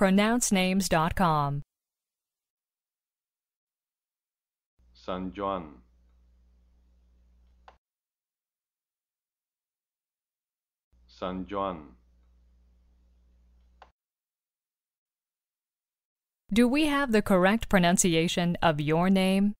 pronouncenames.com. San Juan. San Juan. Do we have the correct pronunciation of your name?